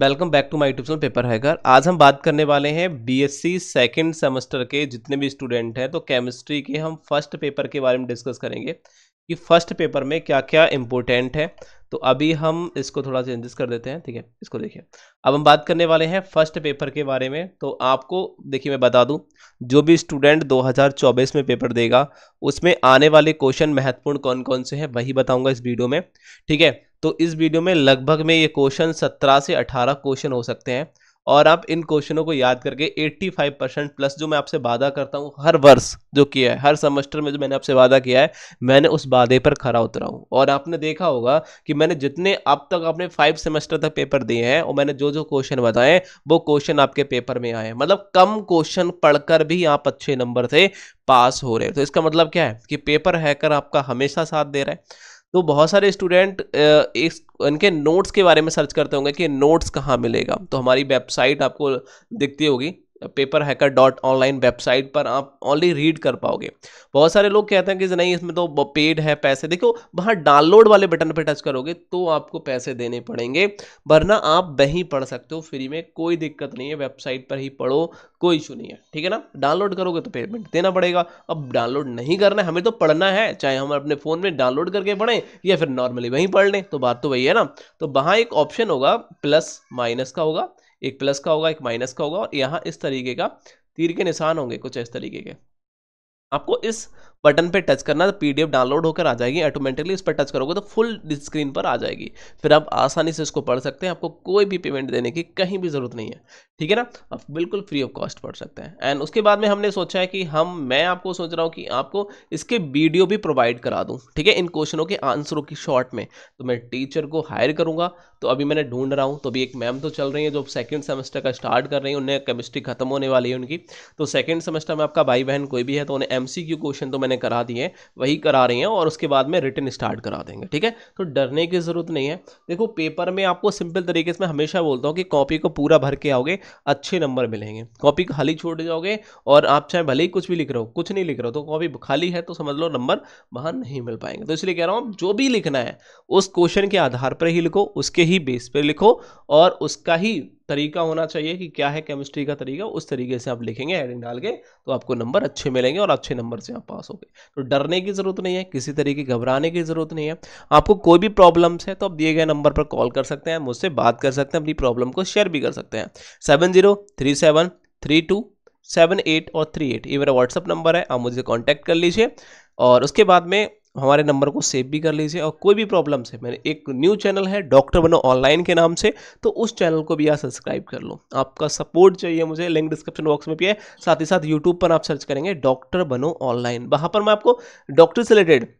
welcome back to my YouTube channel paper hacker आज हम बात करने वाले हैं बीएससी सेकंड सेमेस्टर के जितने भी स्टूडेंट हैं तो केमिस्ट्री के हम फर्स्ट पेपर के बारे में डिस्कस करेंगे कि फर्स्ट पेपर में क्या क्या इंपॉर्टेंट है तो अभी हम इसको थोड़ा चेंजेस कर देते हैं ठीक है इसको देखिए अब हम बात करने वाले हैं फर्स्ट पेपर के बारे में तो आपको देखिए मैं बता दूं जो भी स्टूडेंट 2024 में पेपर देगा उसमें आने वाले क्वेश्चन महत्वपूर्ण कौन कौन से हैं वही बताऊंगा इस वीडियो में ठीक है तो इस वीडियो में लगभग में ये क्वेश्चन सत्रह से अठारह क्वेश्चन हो सकते हैं और आप इन क्वेश्चनों को याद करके 85 परसेंट प्लस जो मैं आपसे वादा करता हूँ हर वर्ष जो किया है हर सेमेस्टर में जो मैंने आपसे वादा किया है मैंने उस वादे पर खरा उतरा हूँ और आपने देखा होगा कि मैंने जितने अब तक आपने फाइव सेमेस्टर तक पेपर दिए हैं और मैंने जो जो क्वेश्चन बताए वो क्वेश्चन आपके पेपर में आए मतलब कम क्वेश्चन पढ़कर भी आप अच्छे नंबर से पास हो रहे तो इसका मतलब क्या है कि पेपर हैकर आपका हमेशा साथ दे रहा है तो बहुत सारे स्टूडेंट इस इनके नोट्स के बारे में सर्च करते होंगे कि नोट्स कहाँ मिलेगा तो हमारी वेबसाइट आपको दिखती होगी paper hacker dot online website पर आप ऑनली रीड कर पाओगे बहुत सारे लोग कहते हैं कि नहीं इसमें तो पेड है पैसे देखो वहाँ डाउनलोड वाले बटन पर टच करोगे तो आपको पैसे देने पड़ेंगे वरना आप वहीं पढ़ सकते हो फ्री में कोई दिक्कत नहीं है वेबसाइट पर ही पढ़ो कोई इशू नहीं है ठीक है ना डाउनलोड करोगे तो पेमेंट देना पड़ेगा अब डाउनलोड नहीं करना है हमें तो पढ़ना है चाहे हम अपने फ़ोन में डाउनलोड करके पढ़ें या फिर नॉर्मली वहीं पढ़ लें तो बात तो वही है ना तो वहाँ एक ऑप्शन होगा प्लस माइनस का होगा एक प्लस का होगा एक माइनस का होगा और यहाँ इस तरीके का तीर के निशान होंगे कुछ इस तरीके के आपको इस बटन पे टच करना तो पी डाउनलोड होकर आ जाएगी ऑटोमेटिकली इस पर टच करोगे तो फुल स्क्रीन पर आ जाएगी फिर आप आसानी से इसको पढ़ सकते हैं आपको कोई भी पेमेंट देने की कहीं भी ज़रूरत नहीं है ठीक है ना आप बिल्कुल फ्री ऑफ कॉस्ट पढ़ सकते हैं एंड उसके बाद में हमने सोचा है कि हम मैं आपको सोच रहा हूँ कि आपको इसके वीडियो भी प्रोवाइड करा दूँ ठीक है इन क्वेश्चनों के आंसरों की शॉर्ट में तो मैं टीचर को हायर करूँगा तो अभी मैंने ढूंढ रहा हूँ तो अभी एक मैम तो चल रही है जो सेकेंड सेमेस्टर का स्टार्ट कर रही है उन्हें केमिस्ट्री खत्म होने वाली है उनकी तो सेकेंड सेमेस्टर में आपका भाई बहन कोई भी है तो उन्हें एम क्वेश्चन तो मैं मैंने करा दिए हैं वही करा रही हैं और उसके बाद में रिटर्न स्टार्ट करा देंगे ठीक है तो डरने की ज़रूरत नहीं है देखो पेपर में आपको सिंपल तरीके से मैं हमेशा बोलता हूँ कि कॉपी को पूरा भर के आओगे अच्छे नंबर मिलेंगे कॉपी खाली छोड़ जाओगे और आप चाहे भले ही कुछ भी लिख रहे हो कुछ नहीं लिख रहे हो तो कॉपी खाली है तो समझ लो नंबर वहाँ नहीं मिल पाएंगे तो इसलिए कह रहा हूँ जो भी लिखना है उस क्वेश्चन के आधार पर ही लिखो उसके ही बेस पर लिखो और उसका ही तरीका होना चाहिए कि क्या है केमिस्ट्री का तरीका उस तरीके से आप लिखेंगे हेडिंग डाल के तो आपको नंबर अच्छे मिलेंगे और अच्छे नंबर से आप पास हो गए तो डरने की ज़रूरत नहीं है किसी तरीके घबराने की ज़रूरत नहीं है आपको कोई भी प्रॉब्लम्स है तो आप दिए गए नंबर पर कॉल कर सकते हैं मुझसे बात कर सकते हैं अपनी प्रॉब्लम को शेयर भी कर सकते हैं seven zero three seven three two seven eight और थ्री एट ये मेरा व्हाट्सअप नंबर है आप मुझे कॉन्टैक्ट कर लीजिए और उसके बाद में हमारे नंबर को सेव भी कर लीजिए और कोई भी प्रॉब्लम से मैंने एक न्यू चैनल है डॉक्टर बनो ऑनलाइन के नाम से तो उस चैनल को भी आप सब्सक्राइब कर लो आपका सपोर्ट चाहिए मुझे लिंक डिस्क्रिप्शन बॉक्स में भी है साथ ही साथ यूट्यूब पर आप सर्च करेंगे डॉक्टर बनो ऑनलाइन वहाँ पर मैं आपको डॉक्टर से रिलेटेड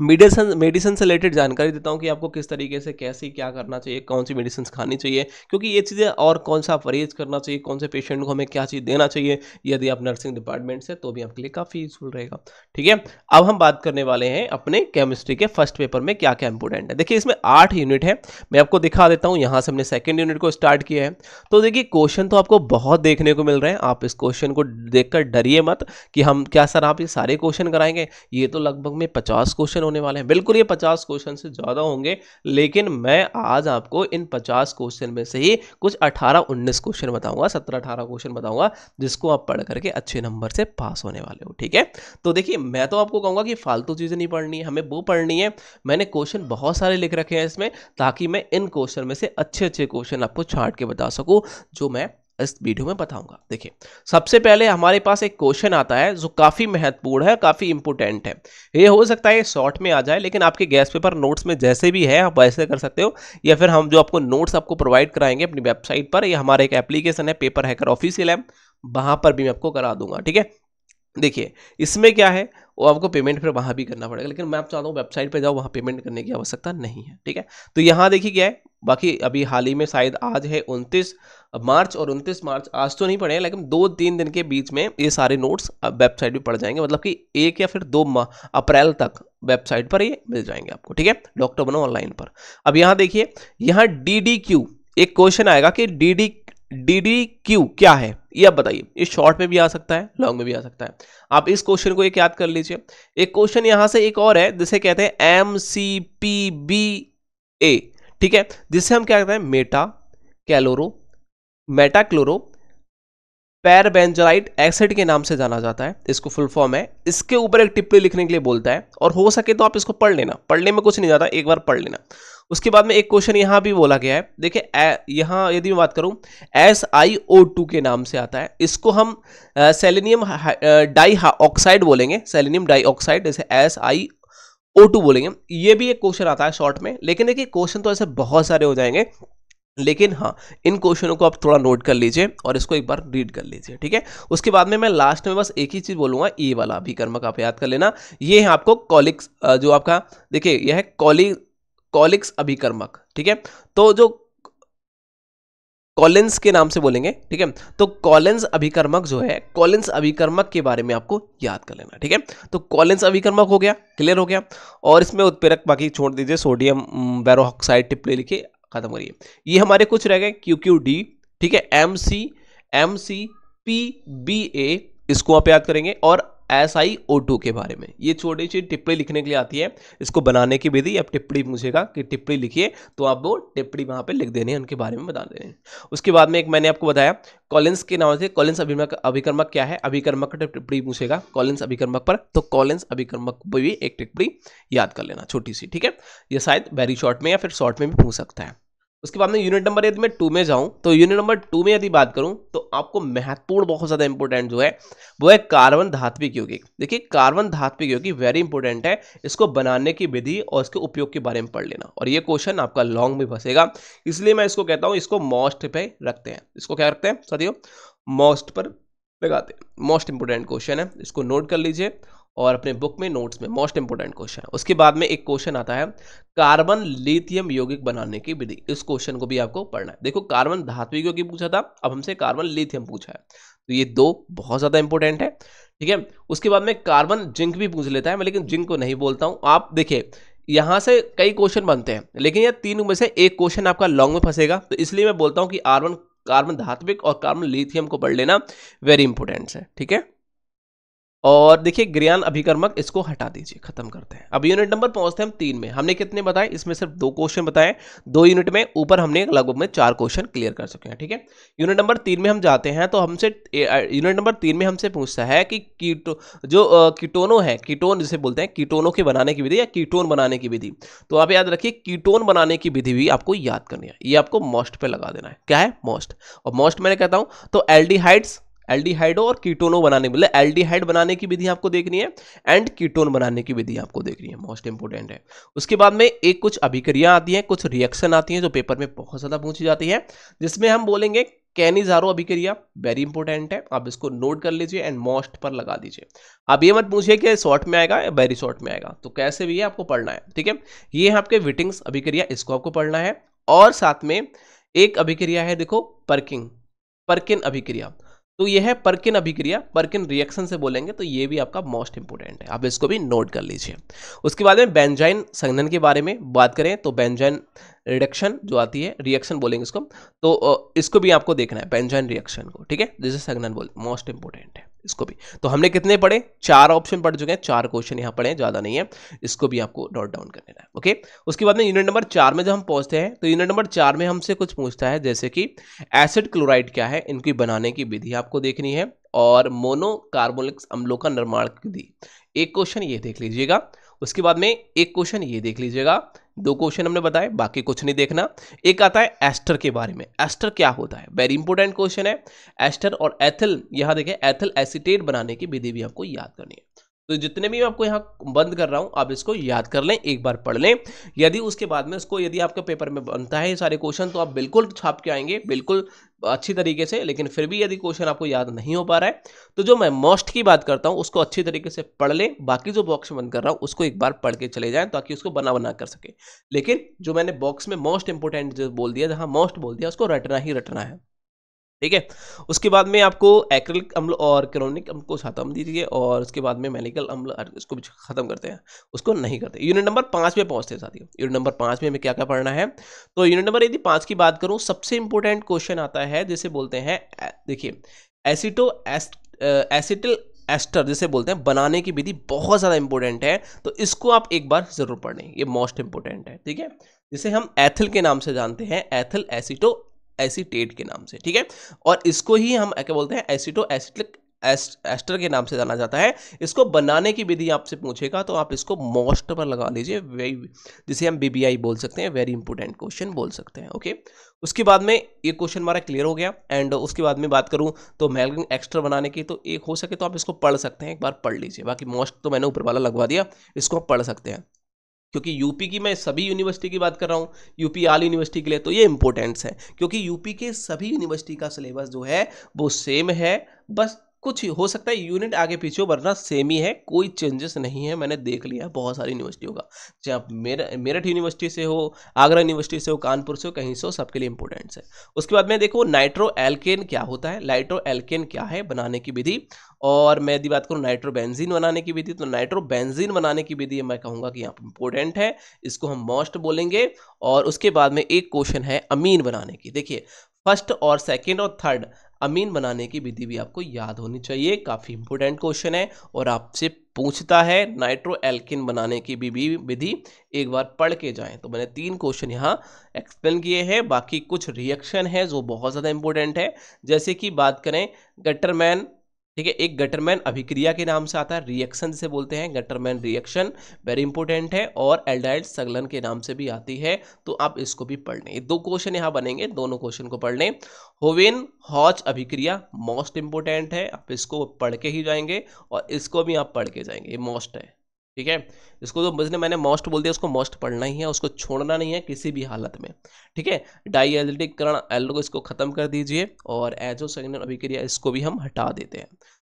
मेडिसन मेडिसिन से रिलेटेड जानकारी देता हूँ कि आपको किस तरीके से कैसे क्या करना चाहिए कौन सी मेडिसिन खानी चाहिए क्योंकि ये चीज़ें और कौन सा परहेज करना चाहिए कौन से पेशेंट को हमें क्या चीज़ देना चाहिए यदि आप नर्सिंग डिपार्टमेंट से तो भी आपके लिए काफ़ी यूजफुल रहेगा ठीक है अब हम बात करने वाले हैं अपने केमिस्ट्री के फर्स्ट पेपर में क्या क्या इंपॉर्टेंट है देखिए इसमें आठ यूनिट है मैं आपको दिखा देता हूँ यहाँ से हमने सेकेंड यूनिट को स्टार्ट किया है तो देखिए क्वेश्चन तो आपको बहुत देखने को मिल रहे हैं आप इस क्वेश्चन को देख डरिए मत कि हम क्या सर आप ये सारे क्वेश्चन कराएंगे ये तो लगभग में पचास क्वेश्चन होने वाले हैं बिल्कुल ये पचास क्वेश्चन से ज़्यादा होंगे लेकिन मैं आज आपको इन पचास क्वेश्चन में से ही कुछ अठारह उन्नीस क्वेश्चन बताऊंगा सत्रह अठारह क्वेश्चन बताऊंगा जिसको आप पढ़ करके अच्छे नंबर से पास होने वाले हो ठीक है तो देखिए मैं तो आपको कहूँगा कि फालतू चीज़ें नहीं पढ़नी है हमें वो पढ़नी है मैंने क्वेश्चन बहुत सारे लिख रखे हैं इसमें ताकि मैं इन क्वेश्चन में से अच्छे अच्छे क्वेश्चन आपको छाट के बता सकूँ जो मैं इस वीडियो में बताऊंगा देखिए सबसे पहले हमारे पास एक क्वेश्चन आता है जो काफ़ी महत्वपूर्ण है काफ़ी इंपोर्टेंट है ये हो सकता है शॉर्ट में आ जाए लेकिन आपके गैस पेपर नोट्स में जैसे भी है आप वैसे कर सकते हो या फिर हम जो आपको नोट्स आपको प्रोवाइड कराएंगे अपनी वेबसाइट पर या हमारे एक एप्लीकेशन है पेपर हैकर ऑफिशियल है वहां पर भी मैं आपको करा दूंगा ठीक है देखिए इसमें क्या है वो आपको पेमेंट फिर वहां भी करना पड़ेगा लेकिन मैं आप चाहता हूँ वेबसाइट पे जाओ वहां पेमेंट करने की आवश्यकता नहीं है ठीक है तो यहां देखिए क्या है बाकी अभी हाल ही में शायद आज है 29 मार्च और 29 मार्च आज तो नहीं पड़ेगा लेकिन दो तीन दिन के बीच में ये सारे नोट्स वेबसाइट पे पड़ जाएंगे मतलब कि एक या फिर दो अप्रैल तक वेबसाइट पर ये मिल जाएंगे आपको ठीक है डॉक्टर बनो ऑनलाइन पर अब यहाँ देखिए यहाँ डी एक क्वेश्चन आएगा कि डी डी डी क्यू क्या है ये आप बताइए ये शॉर्ट में भी आ सकता है लॉन्ग में भी आ सकता है आप इस क्वेश्चन को एक याद कर लीजिए एक क्वेश्चन यहाँ से एक और है जिसे कहते हैं M C P B A ठीक है जिससे हम क्या करते हैं meta chloro meta chloro perbenzoic acid के नाम से जाना जाता है इसको फुल फॉर्म है इसके ऊपर एक टिप्पणी लिखने के लिए बोलता है और हो सके तो आप इसको पढ़ लेना पढ़ने में कुछ नहीं जाता एक बार पढ़ लेना उसके बाद में एक क्वेश्चन यहाँ भी बोला गया है देखिए यहाँ यदि मैं बात करूँ एस आई ओ टू के नाम से आता है इसको हम सेलेनियम डाई ऑक्साइड बोलेंगे सेलेनियम डाई ऑक्साइड जैसे एस आई ओ टू बोलेंगे ये भी एक क्वेश्चन आता है शॉर्ट में लेकिन देखिए क्वेश्चन तो ऐसे बहुत सारे हो जाएंगे लेकिन हाँ इन क्वेश्चनों को आप थोड़ा नोट कर लीजिए और इसको एक बार रीड कर लीजिए ठीक है उसके बाद में मैं लास्ट में बस एक ही चीज़ बोलूंगा ये वाला भी कर्मक आप याद कर लेना ये है आपको कॉलिक्स जो आपका देखिए यह है कॉलिक कॉलिक्स अभिकर्मक ठीक है तो जो कॉलेंस के नाम से बोलेंगे ठीक है तो कॉलेंस अभिकर्मक जो है कॉलेंस अभिकर्मक के बारे में आपको याद कर लेना ठीक है तो कॉलेंस अभिकर्मक हो गया क्लियर हो गया और इसमें उत्पेरक बाकी छोड़ दीजिए सोडियम बैरोक्साइड टिप्पले लिखे खत्म करिए ये हमारे कुछ रह गए क्यू क्यू डी ठीक है M C M C P B A इसको आप याद करेंगे और एस आई ओ टू के बारे में ये छोटी सी टिप्पणी लिखने के लिए आती है इसको बनाने की विधि आप टिप्पणी पूछेगा कि टिप्पणी लिखिए तो आप वो टिप्पणी वहाँ पे लिख देने उनके बारे में बता देने उसके बाद में एक मैंने आपको बताया कॉलेंस के नाम से कॉलेंस अभिमक अभिकर्मक क्या है अभिकर्मक टिप्पणी पूछेगा कॉलेंस अभिकर्मक पर तो कॉलेंस अभिकर्मक पर भी एक टिप्पणी याद कर लेना छोटी सी ठीक है यह शायद वेरी शॉर्ट में या फिर शॉर्ट में भी पूछ सकता है उसके बाद में यूनिट नंबर यदि मैं टू में जाऊं तो यूनिट नंबर टू में यदि बात करूं तो आपको महत्वपूर्ण बहुत ज़्यादा इंपॉर्टेंट जो है वो है कार्बन धात्विक यौगिक देखिए कार्बन धात्विक यौगिक वेरी इंपॉर्टेंट है इसको बनाने की विधि और इसके उपयोग के बारे में पढ़ लेना और ये क्वेश्चन आपका लॉन्ग भी फंसेगा इसलिए मैं इसको कहता हूँ इसको मोस्ट पे रखते हैं इसको क्या रखते हैं साथियों मोस्ट पर लगाते हैं मोस्ट इंपोर्टेंट क्वेश्चन है इसको नोट कर लीजिए और अपने बुक में नोट्स में मोस्ट इंपोर्टेंट क्वेश्चन है उसके बाद में एक क्वेश्चन आता है कार्बन लिथियम यौगिक बनाने की विधि इस क्वेश्चन को भी आपको पढ़ना है देखो कार्बन धात्विक यौगिक पूछा था अब हमसे कार्बन लिथियम पूछा है तो ये दो बहुत ज़्यादा इंपॉर्टेंट है ठीक है उसके बाद में कार्बन जिंक भी पूछ लेता है मैं लेकिन जिंक को नहीं बोलता हूँ आप देखिए यहाँ से कई क्वेश्चन बनते हैं लेकिन यह तीनों में से एक क्वेश्चन आपका लॉन्ग में फंसेगा तो इसलिए मैं बोलता हूँ कि आर्वन कार्बन धात्विक और कार्बन लिथियम को पढ़ लेना वेरी इंपॉर्टेंट है ठीक है और देखिए ग्रियान अभिकर्मक इसको हटा दीजिए खत्म करते हैं अब यूनिट नंबर पहुंचते हैं हम तीन में हमने कितने बताए इसमें सिर्फ दो क्वेश्चन बताए दो यूनिट में ऊपर हमने लगभग में चार क्वेश्चन क्लियर कर चुके हैं ठीक है यूनिट नंबर तीन में हम जाते हैं तो हमसे यूनिट नंबर तीन में हमसे पूछता है कि कीटो जो कीटोनो है कीटोन जिसे बोलते हैं कीटोनो के बनाने की विधि या कीटोन बनाने की विधि तो आप याद रखिए कीटोन बनाने की विधि भी आपको याद करनी है ये आपको मोस्ट पर लगा देना है क्या है मोस्ट और मोस्ट मैंने कहता हूँ तो एल्डिहाइड्स एल्डिहाइडो और कीटोनो बनाने मतलब एल्डिहाइड बनाने की विधि आपको देखनी है एंड कीटोन बनाने की विधि आपको देखनी है मोस्ट इंपोर्टेंट है उसके बाद में एक कुछ अभिक्रिया आती है कुछ रिएक्शन आती है जो पेपर में बहुत ज़्यादा पूछी जाती है जिसमें हम बोलेंगे कैनिजारो अभिक्रिया वेरी इंपॉर्टेंट है आप इसको नोट कर लीजिए एंड मोस्ट पर लगा दीजिए आप ये मत पूछिए कि शॉर्ट में आएगा या वेरी शॉर्ट में आएगा तो कैसे भी है आपको पढ़ना है ठीक है ये है आपके विटिंग्स अभिक्रिया इसको आपको पढ़ना है और साथ में एक अभिक्रिया है देखो पर्किंग पर्किन अभिक्रिया तो ये है परकिन अभिक्रिया परकिन रिएक्शन से बोलेंगे तो ये भी आपका मोस्ट इंपोर्टेंट है आप इसको भी नोट कर लीजिए उसके बाद में बेंजाइन संघन के बारे में बात करें तो बेंजाइन रिडक्शन जो आती है रिएक्शन बोलेंगे इसको तो इसको भी आपको देखना है बेंजाइन रिएक्शन को ठीक है जिसे संघन बोल मोस्ट इंपोर्टेंट है इसको भी तो हमने कितने पढ़े चार ऑप्शन पढ़ चुके हैं चार क्वेश्चन यहां पढ़े ज़्यादा नहीं है इसको भी आपको नोट डाउन कर लेना है ओके उसके बाद में यूनिट नंबर चार में जब हम पहुंचते हैं तो यूनिट नंबर चार में हमसे कुछ पूछता है जैसे कि एसिड क्लोराइड क्या है इनकी बनाने की विधि आपको देखनी है और मोनोकार्बोनिक्स अम्लों का निर्माण विधि एक क्वेश्चन ये देख लीजिएगा उसके बाद में एक क्वेश्चन ये देख लीजिएगा दो क्वेश्चन हमने बताए बाकी कुछ नहीं देखना एक आता है एस्टर के बारे में एस्टर क्या होता है वेरी इंपॉर्टेंट क्वेश्चन है एस्टर और एथल यहां देखें एथल एसिटेट बनाने की विधि भी आपको याद करनी है तो जितने भी मैं आपको यहाँ बंद कर रहा हूँ आप इसको याद कर लें एक बार पढ़ लें यदि उसके बाद में इसको यदि आपके पेपर में बनता है ये सारे क्वेश्चन तो आप बिल्कुल छाप के आएंगे बिल्कुल अच्छी तरीके से लेकिन फिर भी यदि क्वेश्चन आपको याद नहीं हो पा रहा है तो जो मैं मोस्ट की बात करता हूँ उसको अच्छी तरीके से पढ़ लें बाकी जो बॉक्स में बंद कर रहा हूँ उसको एक बार पढ़ के चले जाएँ ताकि उसको बना बना कर सके लेकिन जो मैंने बॉक्स में मोस्ट इंपॉर्टेंट बोल दिया जहाँ मोस्ट बोल दिया उसको रटना ही रटना है ठीक है उसके बाद में आपको एक्रिलिक अम्ल और क्रोनिक अम्ल को खत्म दीजिए और उसके बाद में मेलिकल अम्ल इसको खत्म करते हैं उसको नहीं करते यूनिट नंबर पाँच में पहुंचते हैं साथियों यूनिट नंबर पाँच में हमें क्या क्या पढ़ना है तो यूनिट नंबर यदि पाँच की बात करूँ सबसे इंपॉर्टेंट क्वेश्चन आता है जिसे बोलते हैं देखिए एसिटो एसिटिल एस्टर जिसे बोलते हैं बनाने की विधि बहुत ज़्यादा इंपॉर्टेंट है तो इसको आप एक बार ज़रूर पढ़ें ये मोस्ट इंपॉर्टेंट है ठीक है जिसे हम एथिल के नाम से जानते हैं एथिल एसिटो एसीटेट के नाम से ठीक है और इसको ही हम क्या बोलते हैं एसिटो एसिटिक एस्टर के नाम से जाना जाता है इसको बनाने की विधि आपसे पूछेगा तो आप इसको मोस्ट पर लगा लीजिए वेरी जिसे हम बीबीआई बोल सकते हैं वेरी इंपॉर्टेंट क्वेश्चन बोल सकते हैं ओके उसके बाद में ये क्वेश्चन हमारा क्लियर हो गया एंड उसके बाद में बात करूं तो मेलगिन एक्स्ट्रा बनाने की तो एक हो सके तो आप इसको पढ़ सकते हैं एक बार पढ़ लीजिए बाकी मोस्ट तो मैंने ऊपर वाला लगवा दिया इसको आप पढ़ सकते हैं क्योंकि यूपी की मैं सभी यूनिवर्सिटी की बात कर रहा हूँ यूपी आल यूनिवर्सिटी के लिए तो ये इंपॉर्टेंस है क्योंकि यूपी के सभी यूनिवर्सिटी का सिलेबस जो है वो सेम है बस कुछ हो सकता है यूनिट आगे पीछे हो वरना सेम ही है कोई चेंजेस नहीं है मैंने देख लिया है बहुत सारी यूनिवर्सिटियों का चाहे आप मेरठ मेरठ यूनिवर्सिटी से हो आगरा यूनिवर्सिटी से हो कानपुर से हो कहीं से हो सबके लिए इंपोर्टेंट है उसके बाद में देखो नाइट्रो एल्केन क्या होता है नाइट्रो एल्केन क्या है बनाने की विधि और मैं यदि बात करूँ बेंजीन बनाने की विधि तो बेंजीन बनाने की विधि मैं कहूँगा कि यहाँ पर इंपॉर्टेंट है इसको हम मोस्ट बोलेंगे और उसके बाद में एक क्वेश्चन है अमीन बनाने की देखिए फर्स्ट और सेकेंड और थर्ड अमीन बनाने की विधि भी आपको याद होनी चाहिए काफ़ी इंपॉर्टेंट क्वेश्चन है और आपसे पूछता है नाइट्रो एल्किन बनाने की भी विधि एक बार पढ़ के जाएं तो मैंने तीन क्वेश्चन यहाँ एक्सप्लेन किए हैं बाकी कुछ रिएक्शन है जो बहुत ज़्यादा इंपॉर्टेंट है जैसे कि बात करें गटरमैन ठीक है एक गटरमैन अभिक्रिया के नाम से आता है रिएक्शन से बोलते हैं गटरमैन रिएक्शन वेरी इंपॉर्टेंट है और एल्डाइड सगलन के नाम से भी आती है तो आप इसको भी पढ़ लें दो क्वेश्चन यहाँ बनेंगे दोनों क्वेश्चन को पढ़ लें होवेन हॉच अभिक्रिया मोस्ट इंपॉर्टेंट है आप इसको पढ़ के ही जाएंगे और इसको भी आप पढ़ के जाएंगे मोस्ट है ठीक है इसको जो तो जिसने मैंने मोस्ट बोल दिया उसको मोस्ट पढ़ना ही है उसको छोड़ना नहीं है किसी भी हालत में ठीक है डाई एलिटिकरण एल को इसको खत्म कर दीजिए और एजो संगन अभिक्रिया इसको भी हम हटा देते हैं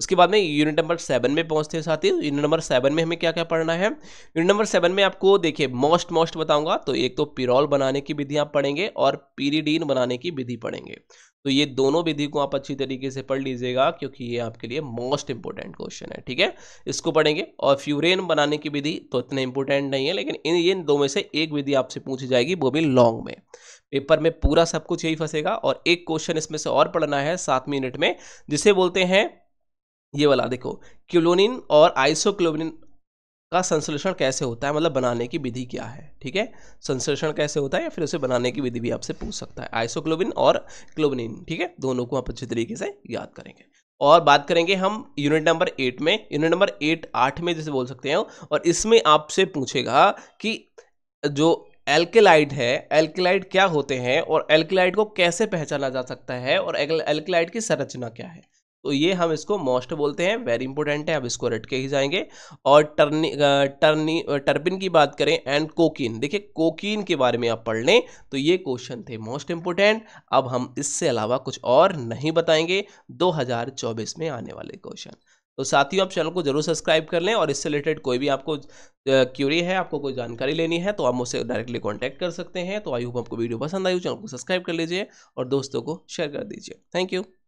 उसके बाद में यूनिट नंबर सेवन में पहुंचते हैं साथी यूनिट नंबर सेवन में हमें क्या क्या पढ़ना है यूनिट नंबर सेवन में आपको देखिए मोस्ट मोस्ट बताऊंगा तो एक तो पिरोल बनाने की विधि आप पढ़ेंगे और पीरीडीन बनाने की विधि पढ़ेंगे तो ये दोनों विधि को आप अच्छी तरीके से पढ़ लीजिएगा क्योंकि ये आपके लिए मोस्ट इंपॉर्टेंट क्वेश्चन है ठीक है इसको पढ़ेंगे और फ्यूरेन बनाने की विधि तो इतना इंपॉर्टेंट नहीं है लेकिन इन इन दो में से एक विधि आपसे पूछी जाएगी वो भी लॉन्ग में पेपर में पूरा सब कुछ यही फंसेगा और एक क्वेश्चन इसमें से और पढ़ना है सात मिनट में जिसे बोलते हैं ये वाला देखो क्यूलोनिन और आइसोक्लोबिन का संश्लेषण कैसे होता है मतलब बनाने की विधि क्या है ठीक है संश्लेषण कैसे होता है या फिर उसे बनाने की विधि भी आपसे पूछ सकता है आइसोक्लोबिन और क्लोबिनिन ठीक है दोनों को आप अच्छे तरीके से याद करेंगे और बात करेंगे हम यूनिट नंबर एट में यूनिट नंबर एट आठ में जैसे बोल सकते हैं और इसमें आपसे पूछेगा कि जो एल्केलाइड है एल्केलाइड क्या होते हैं और एल्केलाइड को कैसे पहचाना जा सकता है और एल्केलाइड की संरचना क्या है तो ये हम इसको मोस्ट बोलते हैं वेरी इंपॉर्टेंट है अब इसको रट के ही जाएंगे और टर्नी टर्नी टर्बिन की बात करें एंड कोकीन देखिए कोकीन के बारे में आप पढ़ लें तो ये क्वेश्चन थे मोस्ट इंपॉर्टेंट अब हम इससे अलावा कुछ और नहीं बताएंगे 2024 में आने वाले क्वेश्चन तो साथियों आप चैनल को जरूर सब्सक्राइब कर लें और इससे रिलेटेड कोई भी आपको क्यूरी है आपको कोई जानकारी लेनी है तो आप मुझसे डायरेक्टली कॉन्टैक्ट कर सकते हैं तो आई होप आपको वीडियो पसंद आई हो चैनल को सब्सक्राइब कर लीजिए और दोस्तों को शेयर कर दीजिए थैंक यू